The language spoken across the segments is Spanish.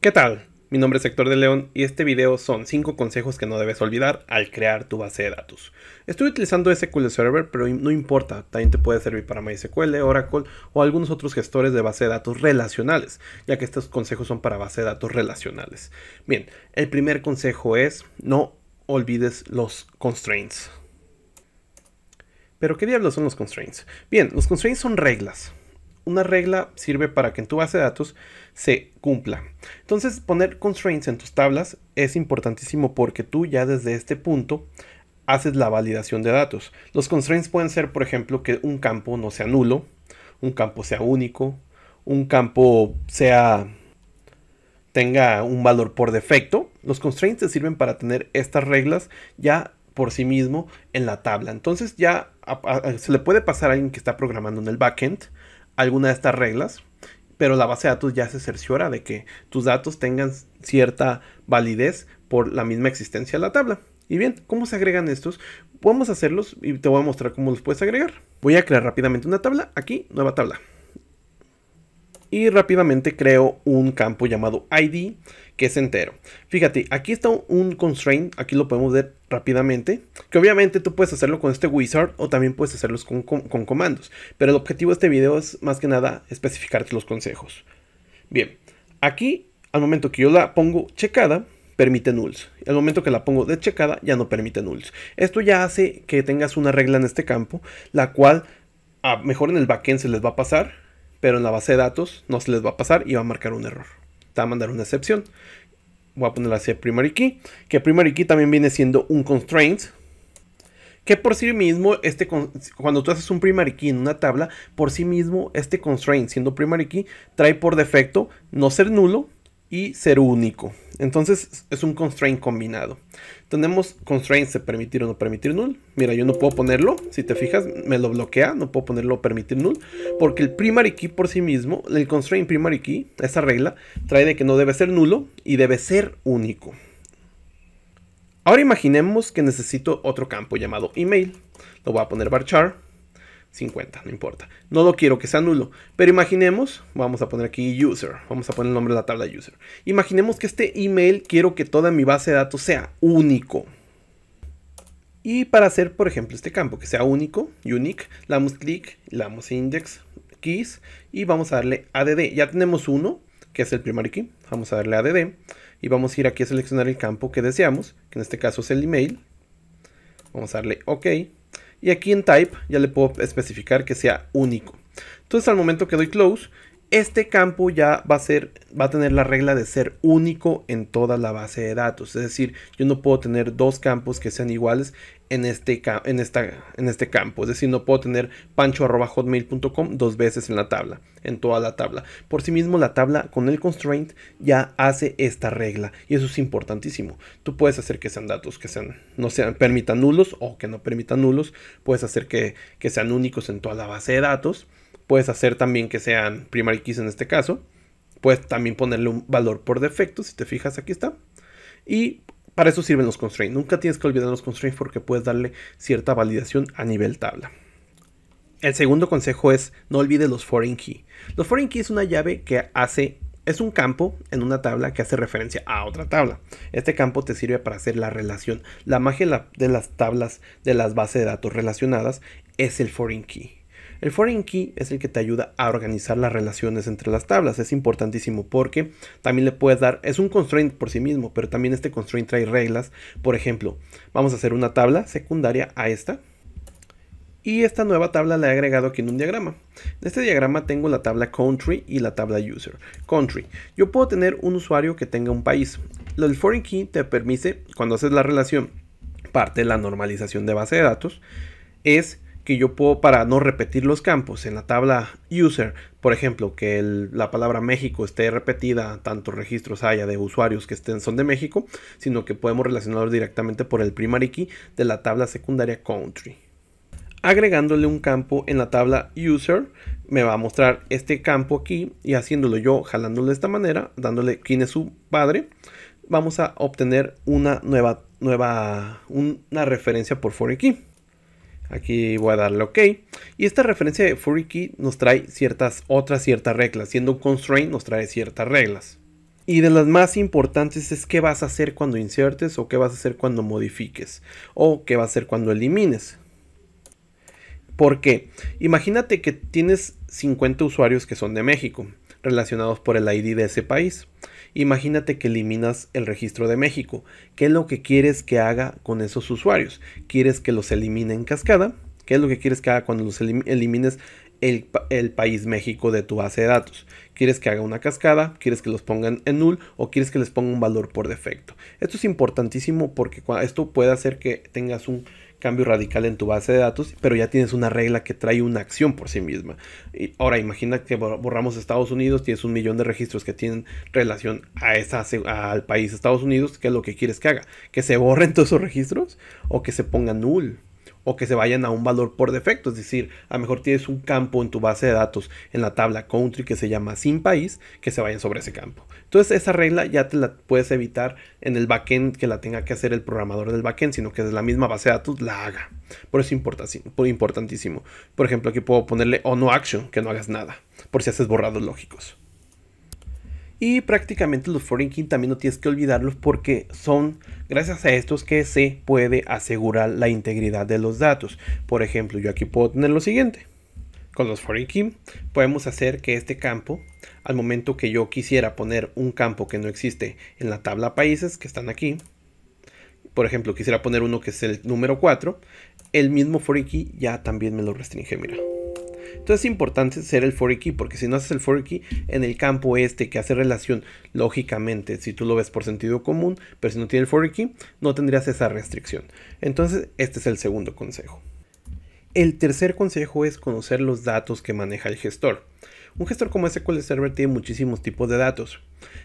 ¿Qué tal? Mi nombre es Héctor de León y este video son 5 consejos que no debes olvidar al crear tu base de datos. Estoy utilizando SQL Server, pero no importa, también te puede servir para MySQL, Oracle o algunos otros gestores de base de datos relacionales, ya que estos consejos son para base de datos relacionales. Bien, el primer consejo es no olvides los constraints. Pero ¿qué diablos son los constraints? Bien, los constraints son reglas una regla sirve para que en tu base de datos se cumpla. Entonces, poner constraints en tus tablas es importantísimo porque tú ya desde este punto haces la validación de datos. Los constraints pueden ser, por ejemplo, que un campo no sea nulo, un campo sea único, un campo sea tenga un valor por defecto. Los constraints te sirven para tener estas reglas ya por sí mismo en la tabla. Entonces ya se le puede pasar a alguien que está programando en el backend alguna de estas reglas, pero la base de datos ya se cerciora de que tus datos tengan cierta validez por la misma existencia de la tabla. Y bien, ¿cómo se agregan estos? Podemos hacerlos y te voy a mostrar cómo los puedes agregar. Voy a crear rápidamente una tabla, aquí, nueva tabla y rápidamente creo un campo llamado ID que es entero. Fíjate, aquí está un constraint, aquí lo podemos ver rápidamente, que obviamente tú puedes hacerlo con este wizard o también puedes hacerlo con, comandos, pero el objetivo de este video es más que nada especificarte los consejos. Bien, aquí al momento que yo la pongo checada, permite nulls. Al momento que la pongo deschecada, ya no permite nulls. Esto ya hace que tengas una regla en este campo, la cual a mejor en el backend se les va a pasar, pero en la base de datos no se les va a pasar y va a marcar un error. Te va a mandar una excepción. Voy a ponerla así primary key, que primary key también viene siendo un constraint. Que por sí mismo, este, cuando tú haces un primary key en una tabla, por sí mismo este constraint siendo primary key trae por defecto no ser nulo, y ser único. Entonces es un constraint combinado. Tenemos constraints de permitir o no permitir null. Mira, yo no puedo ponerlo. Si te fijas, me lo bloquea. No puedo ponerlo permitir null. Porque el primary key por sí mismo, el constraint primary key, esa regla, trae de que no debe ser nulo y debe ser único. Ahora imaginemos que necesito otro campo llamado email. Lo voy a poner varchar 50, no importa. No lo quiero que sea nulo. Pero imaginemos, vamos a poner aquí user, vamos a poner el nombre de la tabla user. Imaginemos que este email quiero que toda mi base de datos sea único. Y para hacer, por ejemplo, este campo que sea único, unique, le damos clic, le damos index, keys y vamos a darle add. Ya tenemos uno, que es el primary key. Vamos a darle add y vamos a ir aquí a seleccionar el campo que deseamos, que en este caso es el email. Vamos a darle OK y aquí en type ya le puedo especificar que sea único. Entonces al momento que doy close, este campo ya va a, ser, va a tener la regla de ser único en toda la base de datos. Es decir, yo no puedo tener dos campos que sean iguales en este, en, esta, en este campo. Es decir, no puedo tener pancho.hotmail.com dos veces en la tabla, en toda la tabla. Por sí mismo, la tabla con el constraint ya hace esta regla. Y eso es importantísimo. Tú puedes hacer que sean datos que sean, no sean, permitan nulos o que no permitan nulos. Puedes hacer que sean únicos en toda la base de datos. Puedes hacer también que sean primary keys en este caso. Puedes también ponerle un valor por defecto, si te fijas aquí está. Y para eso sirven los constraints. Nunca tienes que olvidar los constraints porque puedes darle cierta validación a nivel tabla. El segundo consejo es no olvides los foreign key. Los foreign key es una llave que hace es un campo en una tabla que hace referencia a otra tabla. Este campo te sirve para hacer la relación. La magia de las tablas de las bases de datos relacionadas es el foreign key. El foreign key es el que te ayuda a organizar las relaciones entre las tablas. Es importantísimo porque también le puedes dar, es un constraint por sí mismo, pero también este constraint trae reglas. Por ejemplo, vamos a hacer una tabla secundaria a esta. Y esta nueva tabla la he agregado aquí en un diagrama. En este diagrama tengo la tabla country y la tabla user. Country. Yo puedo tener un usuario que tenga un país. El foreign key te permite, cuando haces la relación, parte de la normalización de base de datos, es que yo puedo para no repetir los campos en la tabla user, por ejemplo, que la palabra México esté repetida, tantos registros haya de usuarios que estén, son de México, sino que podemos relacionarlos directamente por el primary key de la tabla secundaria country. Agregándole un campo en la tabla user, me va a mostrar este campo aquí y haciéndolo yo, jalándolo de esta manera, dándole quién es su padre, vamos a obtener una nueva, nueva una referencia por foreign key. Aquí voy a darle OK. Y esta referencia de key nos trae ciertas otras ciertas reglas. Siendo un constraint nos trae ciertas reglas. Y de las más importantes es qué vas a hacer cuando insertes o qué vas a hacer cuando modifiques o qué va a hacer cuando elimines. Porque imagínate que tienes 50 usuarios que son de México relacionados por el ID de ese país. Imagínate que eliminas el registro de México. ¿Qué es lo que quieres que haga con esos usuarios? ¿Quieres que los elimine en cascada? ¿Qué es lo que quieres que haga cuando los elimines el, país México de tu base de datos. ¿Quieres que haga una cascada? ¿Quieres que los pongan en null? ¿O quieres que les ponga un valor por defecto? Esto es importantísimo porque esto puede hacer que tengas un cambio radical en tu base de datos, pero ya tienes una regla que trae una acción por sí misma. Y ahora imagina que borramos Estados Unidos, tienes un millón de registros que tienen relación a esa, al país Estados Unidos, ¿qué es lo que quieres que haga? ¿Que se borren todos esos registros o que se ponga null? o que se vayan a un valor por defecto. Es decir, a lo mejor tienes un campo en tu base de datos en la tabla country que se llama sin país, que se vayan sobre ese campo. Entonces esa regla ya te la puedes evitar en el backend que la tenga que hacer el programador del backend, sino que desde la misma base de datos la haga. Por eso es importantísimo. Por ejemplo, aquí puedo ponerle o no action, que no hagas nada, por si haces borrados lógicos. Y prácticamente los foreign key también no tienes que olvidarlos porque son gracias a estos que se puede asegurar la integridad de los datos. Por ejemplo, yo aquí puedo tener lo siguiente. Con los foreign key podemos hacer que este campo, al momento que yo quisiera poner un campo que no existe en la tabla países que están aquí, por ejemplo, quisiera poner uno que es el número 4, el mismo foreign key ya también me lo restringe, mira. Entonces es importante ser el for key porque si no haces el for key en el campo este que hace relación, lógicamente, si tú lo ves por sentido común, pero si no tiene el for key, no tendrías esa restricción. Entonces este es el segundo consejo. El tercer consejo es conocer los datos que maneja el gestor. Un gestor como SQL Server tiene muchísimos tipos de datos.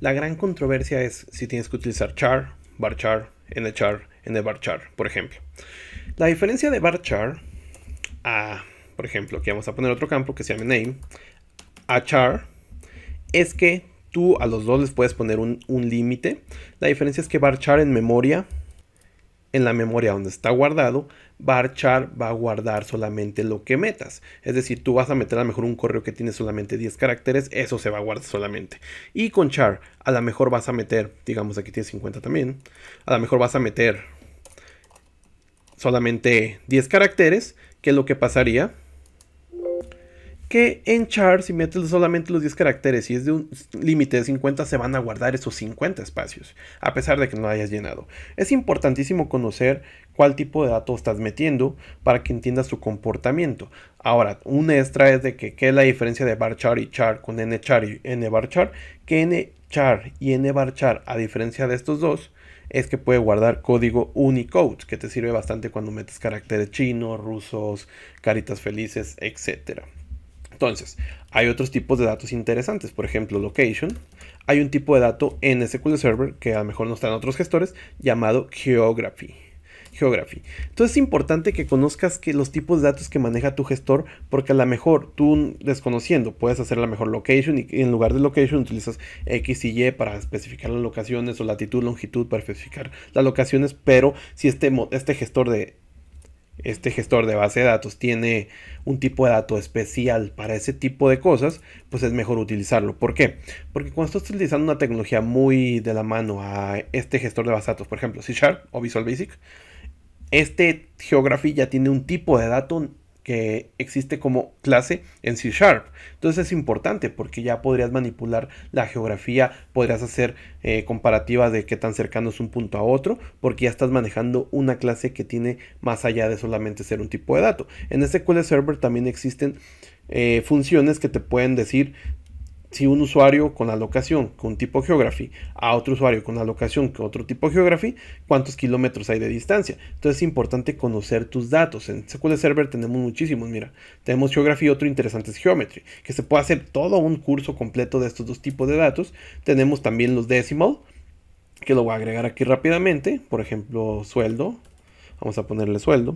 La gran controversia es si tienes que utilizar char, barchar, nchar, nbarchar, por ejemplo. La diferencia de varchar a por ejemplo, aquí vamos a poner otro campo que se llame name, a char, es que tú a los dos les puedes poner un, límite. La diferencia es que char en memoria, en la memoria donde está guardado, char va a guardar solamente lo que metas. Es decir, tú vas a meter a lo mejor un correo que tiene solamente 10 caracteres, eso se va a guardar solamente. Y con char, a lo mejor vas a meter, digamos aquí tiene 50 también, a lo mejor vas a meter solamente 10 caracteres, que es lo que pasaría que en char, si metes solamente los 10 caracteres y es de un límite de 50, se van a guardar esos 50 espacios, a pesar de que no hayas llenado. Es importantísimo conocer cuál tipo de datos estás metiendo para que entiendas su comportamiento. Ahora, un extra es de que qué es la diferencia de bar char y char con n char y n bar char, que n char y n bar char, a diferencia de estos dos, es que puede guardar código Unicode, que te sirve bastante cuando metes caracteres chinos, rusos, caritas felices, etcétera. Entonces, hay otros tipos de datos interesantes, por ejemplo, location. Hay un tipo de dato en SQL Server que a lo mejor no está otros gestores llamado geography. Geography. Entonces es importante que conozcas que los tipos de datos que maneja tu gestor, porque a lo mejor tú desconociendo puedes hacer la mejor location y en lugar de location utilizas X y Y para especificar las locaciones o latitud, longitud para especificar las locaciones, pero si este, este gestor de este gestor de base de datos tiene un tipo de dato especial para ese tipo de cosas, pues es mejor utilizarlo. ¿Por qué? Porque cuando estás utilizando una tecnología muy de la mano a este gestor de base de datos, por ejemplo C Sharp o Visual Basic, este Geography ya tiene un tipo de dato que existe como clase en C Sharp. Entonces es importante porque ya podrías manipular la geografía, podrías hacer eh, comparativas de qué tan cercano es un punto a otro, porque ya estás manejando una clase que tiene más allá de solamente ser un tipo de dato. En SQL Server también existen eh, funciones que te pueden decir si un usuario con la locación con tipo geography a otro usuario con la locación con otro tipo geography, cuántos kilómetros hay de distancia. Entonces es importante conocer tus datos. En SQL Server tenemos muchísimos, mira, tenemos geography y otro interesante es geometry, que se puede hacer todo un curso completo de estos dos tipos de datos. Tenemos también los decimal, que lo voy a agregar aquí rápidamente, por ejemplo, sueldo. Vamos a ponerle sueldo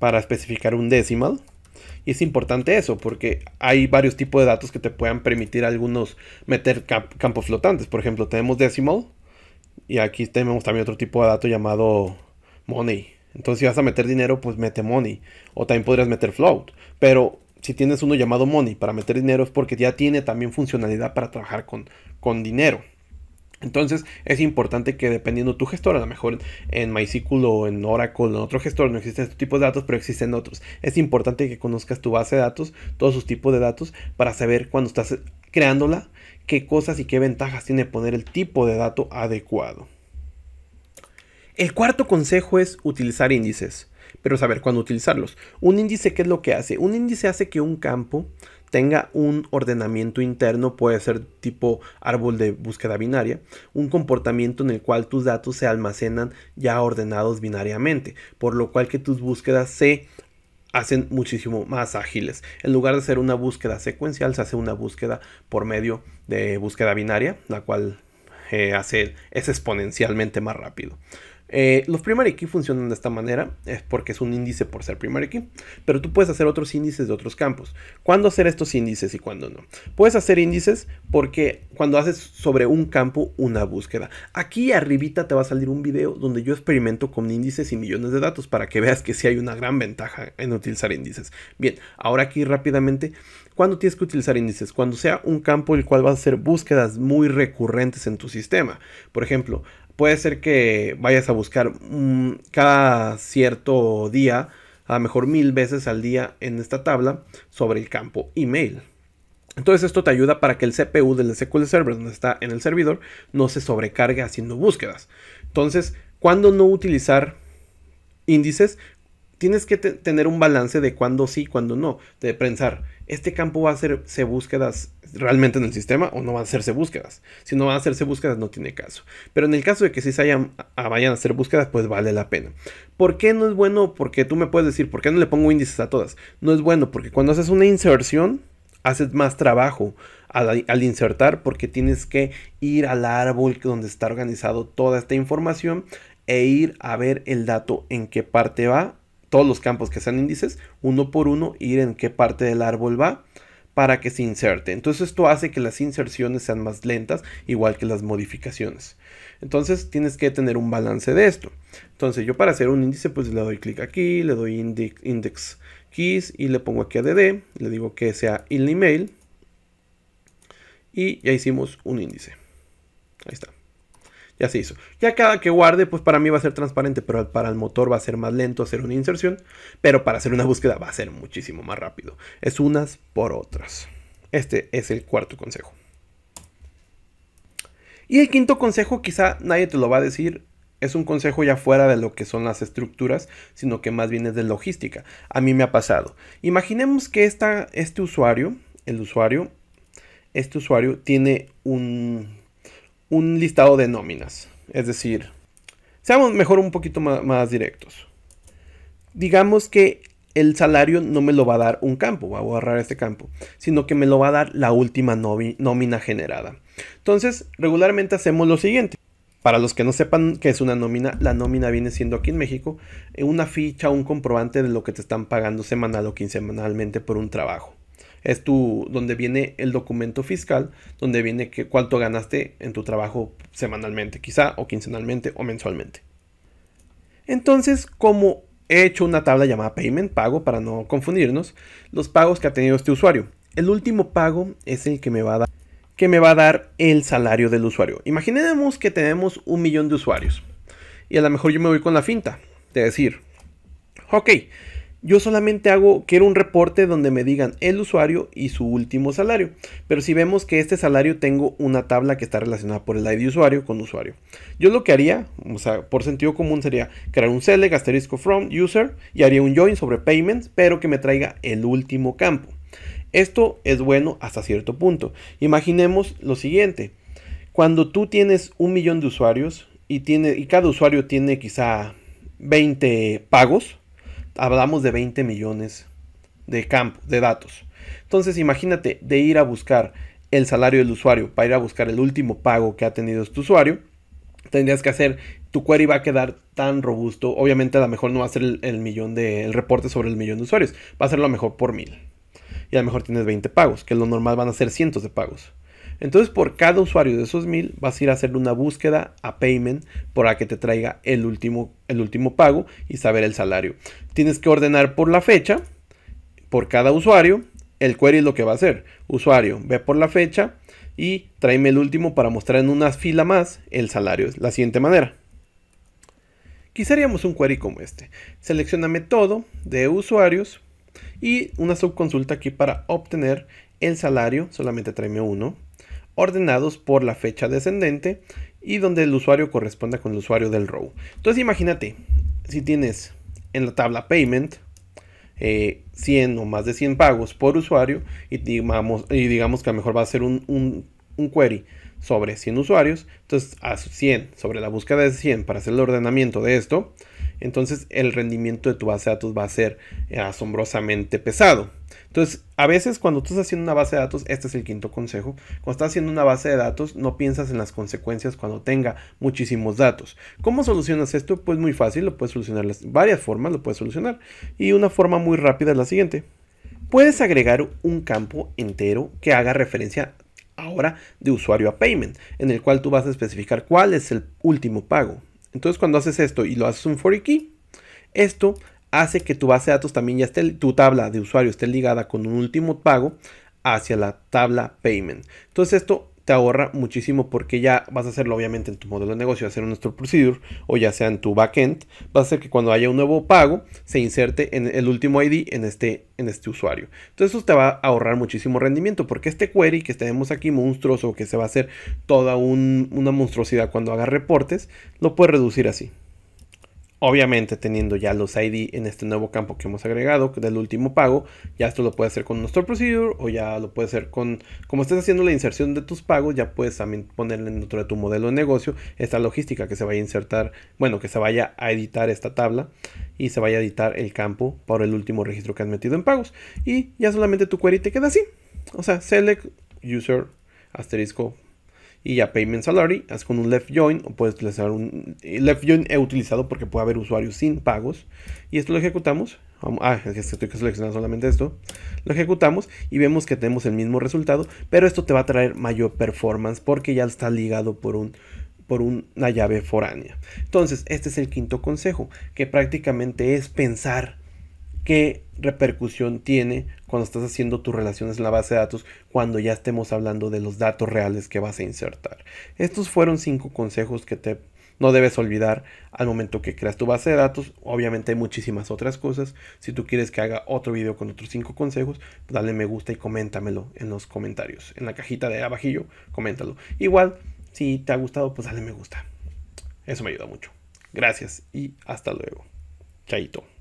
para especificar un decimal. Y es importante eso, porque hay varios tipos de datos que te puedan permitir algunos meter campos flotantes. Por ejemplo, tenemos decimal y aquí tenemos también otro tipo de dato llamado money. Entonces, si vas a meter dinero, pues mete money. O también podrías meter float. Pero si tienes uno llamado money para meter dinero es porque ya tiene también funcionalidad para trabajar con dinero. Entonces es importante que dependiendo tu gestor, a lo mejor en MySQL o en Oracle o en otro gestor no existen estos tipos de datos, pero existen otros. Es importante que conozcas tu base de datos, todos sus tipos de datos, para saber cuando estás creándola, qué cosas y qué ventajas tiene poner el tipo de dato adecuado. El cuarto consejo es utilizar índices, pero saber cuándo utilizarlos. Un índice, ¿qué es lo que hace? Un índice hace que un campo tenga un ordenamiento interno, puede ser tipo árbol de búsqueda binaria, un comportamiento en el cual tus datos se almacenan ya ordenados binariamente, por lo cual que tus búsquedas se hacen muchísimo más ágiles. En lugar de hacer una búsqueda secuencial, se hace una búsqueda por medio de búsqueda binaria, la cual eh, es exponencialmente más rápido. Eh, los primary key funcionan de esta manera, es porque es un índice por ser primary key, pero tú puedes hacer otros índices de otros campos. ¿Cuándo hacer estos índices y cuándo no? Puedes hacer índices porque cuando haces sobre un campo una búsqueda. Aquí arribita te va a salir un video donde yo experimento con índices y millones de datos para que veas que sí hay una gran ventaja en utilizar índices. Bien, ahora aquí rápidamente, ¿cuándo tienes que utilizar índices? Cuando sea un campo el cual vas a hacer búsquedas muy recurrentes en tu sistema. Por ejemplo, puede ser que vayas a buscar mm, cada cierto día, a lo mejor mil veces al día en esta tabla sobre el campo email. Entonces esto te ayuda para que el CPU del SQL Server donde está en el servidor no se sobrecargue haciendo búsquedas. Entonces, ¿cuándo no utilizar índices? Tienes que tener un balance de cuándo sí, cuándo no, de pensar este campo va a hacerse búsquedas realmente en el sistema o no va a hacerse búsquedas. Si no va a hacerse búsquedas no tiene caso. Pero en el caso de que sí se hayan, ah, vayan a hacer búsquedas, pues vale la pena. ¿Por qué no es bueno? Porque tú me puedes decir, ¿por qué no le pongo índices a todas? No es bueno porque cuando haces una inserción, haces más trabajo al, al, insertar porque tienes que ir al árbol donde está organizado toda esta información e ir a ver el dato en qué parte va todos los campos que sean índices, uno por uno, ir en qué parte del árbol va para que se inserte. Entonces esto hace que las inserciones sean más lentas, igual que las modificaciones. Entonces tienes que tener un balance de esto. Entonces yo para hacer un índice pues le doy clic aquí, le doy index keys y le pongo aquí dd, le digo que sea in email y ya hicimos un índice. Ahí está. Ya se hizo. Ya cada que guarde, pues para mí va a ser transparente, pero para el motor va a ser más lento hacer una inserción, pero para hacer una búsqueda va a ser muchísimo más rápido. Es unas por otras. Este es el cuarto consejo. Y el quinto consejo, quizá nadie te lo va a decir, es un consejo ya fuera de lo que son las estructuras, sino que más bien es de logística. A mí me ha pasado. Imaginemos que esta, este usuario, el usuario, este usuario tiene un un listado de nóminas. Es decir, seamos mejor un poquito más, directos. Digamos que el salario no me lo va a dar un campo, voy a borrar este campo, sino que me lo va a dar la última nómina generada. Entonces, regularmente hacemos lo siguiente. Para los que no sepan qué es una nómina, la nómina viene siendo aquí en México eh, una ficha, un comprobante de lo que te están pagando semanal o quincenalmente por un trabajo es tu, donde viene el documento fiscal, donde viene que, cuánto ganaste en tu trabajo semanalmente, quizá, o quincenalmente, o mensualmente. Entonces, como he hecho una tabla llamada payment, pago, para no confundirnos, los pagos que ha tenido este usuario. El último pago es el que me va a dar, que me va a dar el salario del usuario. Imaginemos que tenemos un millón de usuarios. Y a lo mejor yo me voy con la finta de decir, ok, yo solamente hago, quiero un reporte donde me digan el usuario y su último salario. Pero si vemos que este salario tengo una tabla que está relacionada por el ID usuario con usuario. Yo lo que haría, o sea, por sentido común sería crear un select asterisco from user y haría un join sobre payments, pero que me traiga el último campo. Esto es bueno hasta cierto punto. Imaginemos lo siguiente. Cuando tú tienes un millón de usuarios y, tiene, y cada usuario tiene quizá 20 pagos, hablamos de 20 millones de campo, de datos. Entonces imagínate de ir a buscar el salario del usuario para ir a buscar el último pago que ha tenido este usuario. Tendrías que hacer, tu query va a quedar tan robusto. Obviamente a lo mejor no va a ser el, millón de, el reporte sobre el millón de usuarios. Va a ser lo mejor por mil. Y a lo mejor tienes 20 pagos, que lo normal van a ser cientos de pagos. Entonces por cada usuario de esos 1000 vas a ir a hacer una búsqueda a payment para que te traiga el último, el último pago y saber el salario. Tienes que ordenar por la fecha, por cada usuario. El query es lo que va a hacer. Usuario, ve por la fecha y tráeme el último para mostrar en una fila más el salario. Es la siguiente manera. Quizá haríamos un query como este. Seleccioname todo de usuarios y una subconsulta aquí para obtener el salario. Solamente tráeme uno ordenados por la fecha descendente y donde el usuario corresponda con el usuario del row. Entonces imagínate, si tienes en la tabla payment 100 eh, o más de 100 pagos por usuario y digamos, que a lo mejor va a ser un query sobre 100 usuarios. Entonces, a 100, sobre la búsqueda de 100 para hacer el ordenamiento de esto, entonces el rendimiento de tu base de datos va a ser eh, asombrosamente pesado. Entonces, a veces cuando tú estás haciendo una base de datos, este es el quinto consejo, cuando estás haciendo una base de datos no piensas en las consecuencias cuando tenga muchísimos datos. ¿Cómo solucionas esto? Pues muy fácil, lo puedes solucionar de varias formas, lo puedes solucionar. Y una forma muy rápida es la siguiente. Puedes agregar un campo entero que haga referencia ahora de usuario a payment, en el cual tú vas a especificar cuál es el último pago. Entonces cuando haces esto y lo haces un for key, esto hace que tu base de datos también ya esté, tu tabla de usuario esté ligada con un último pago hacia la tabla payment. Entonces esto ahorra muchísimo porque ya vas a hacerlo obviamente en tu modelo de negocio, hacer nuestro procedure o ya sea en tu backend, va a ser que cuando haya un nuevo pago se inserte en el último ID en este, en este usuario. Entonces eso te va a ahorrar muchísimo rendimiento porque este query que tenemos aquí monstruoso que se va a hacer toda una monstruosidad cuando haga reportes, lo puedes reducir así. Obviamente teniendo ya los ID en este nuevo campo que hemos agregado del último pago, ya esto lo puede hacer con nuestro procedure o ya lo puede hacer con, como estás haciendo la inserción de tus pagos, ya puedes también ponerle dentro de tu modelo de negocio esta logística que se vaya a insertar, bueno, que se vaya a editar esta tabla y se vaya a editar el campo por el último registro que has metido en pagos. Y ya solamente tu query te queda así. O sea, select user asterisco y ya Payment Salary, haz con un left join o puedes utilizar un eh, left join he utilizado porque puede haber usuarios sin pagos y esto lo ejecutamos. Ah, es que estoy seleccionando solamente esto. Lo ejecutamos y vemos que tenemos el mismo resultado, pero esto te va a traer mayor performance porque ya está ligado por un por una llave foránea. Entonces, este es el quinto consejo, que prácticamente es pensar qué repercusión tiene cuando estás haciendo tus relaciones en la base de datos, cuando ya estemos hablando de los datos reales que vas a insertar. Estos fueron cinco consejos que te no debes olvidar al momento que creas tu base de datos. Obviamente hay muchísimas otras cosas. Si tú quieres que haga otro video con otros cinco consejos, dale me gusta y coméntamelo en los comentarios. En la cajita de abajillo, coméntalo. Igual, si te ha gustado, pues dale me gusta. Eso me ayuda mucho. Gracias y hasta luego. Chaito.